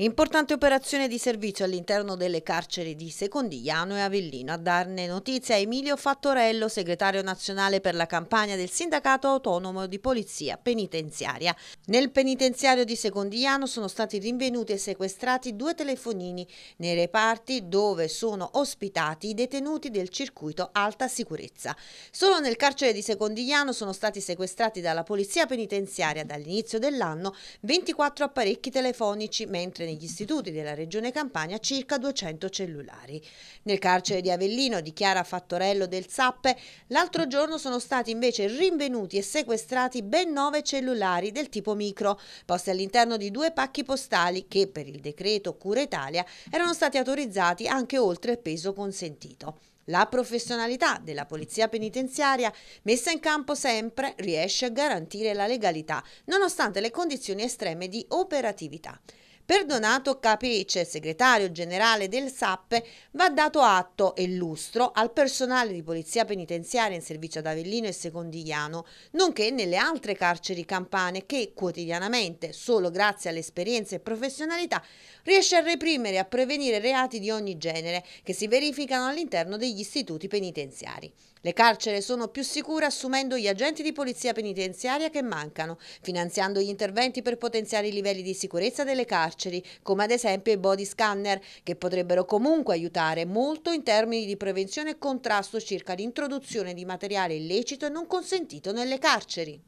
Importante operazione di servizio all'interno delle carceri di Secondigliano e Avellino. A darne notizia Emilio Fattorello, segretario nazionale per la campagna del Sindacato Autonomo di Polizia Penitenziaria. Nel penitenziario di Secondigliano sono stati rinvenuti e sequestrati due telefonini nei reparti dove sono ospitati i detenuti del circuito alta sicurezza. Solo nel carcere di Secondigliano sono stati sequestrati dalla Polizia Penitenziaria dall'inizio dell'anno 24 apparecchi telefonici, mentre negli istituti della Regione Campania circa 200 cellulari. Nel carcere di Avellino, dichiara Fattorello del Zappe, l'altro giorno sono stati invece rinvenuti e sequestrati ben 9 cellulari del tipo micro, posti all'interno di due pacchi postali che per il decreto Cura Italia erano stati autorizzati anche oltre il peso consentito. La professionalità della polizia penitenziaria, messa in campo sempre, riesce a garantire la legalità, nonostante le condizioni estreme di operatività. Perdonato Donato cioè segretario generale del SAP, va dato atto e lustro al personale di polizia penitenziaria in servizio ad Avellino e Secondigliano, nonché nelle altre carceri campane che quotidianamente, solo grazie all'esperienza e professionalità, riesce a reprimere e a prevenire reati di ogni genere che si verificano all'interno degli istituti penitenziari. Le carcere sono più sicure assumendo gli agenti di polizia penitenziaria che mancano, finanziando gli interventi per potenziare i livelli di sicurezza delle carceri carceri, come ad esempio i body scanner, che potrebbero comunque aiutare molto in termini di prevenzione e contrasto circa l'introduzione di materiale illecito e non consentito nelle carceri.